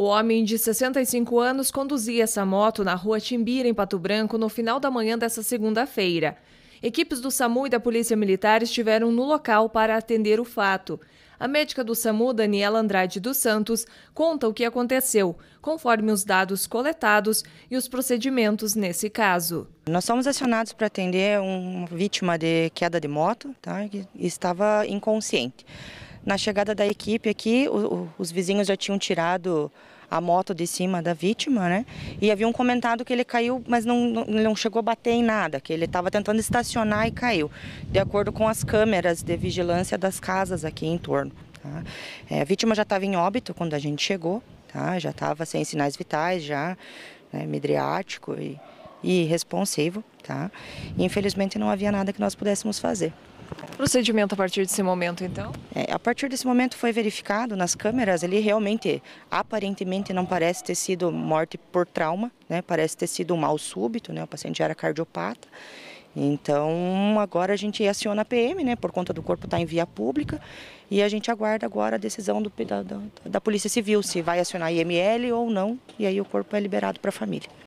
O homem de 65 anos conduzia essa moto na rua Timbira, em Pato Branco, no final da manhã dessa segunda-feira. Equipes do SAMU e da Polícia Militar estiveram no local para atender o fato. A médica do SAMU, Daniela Andrade dos Santos, conta o que aconteceu, conforme os dados coletados e os procedimentos nesse caso. Nós somos acionados para atender uma vítima de queda de moto tá, que estava inconsciente. Na chegada da equipe aqui, o, o, os vizinhos já tinham tirado a moto de cima da vítima, né? E haviam comentado que ele caiu, mas não, não, não chegou a bater em nada, que ele estava tentando estacionar e caiu, de acordo com as câmeras de vigilância das casas aqui em torno. Tá? É, a vítima já estava em óbito quando a gente chegou, tá? já estava sem sinais vitais, já né, midriático e, e responsivo. Tá? E, infelizmente não havia nada que nós pudéssemos fazer. Procedimento a partir desse momento, então? É, a partir desse momento foi verificado nas câmeras, ele realmente, aparentemente, não parece ter sido morte por trauma, né? Parece ter sido um mal súbito, né? O paciente era cardiopata. Então, agora a gente aciona a PM, né, por conta do corpo estar tá em via pública, e a gente aguarda agora a decisão do, da, da, da Polícia Civil, se vai acionar a IML ou não, e aí o corpo é liberado para a família.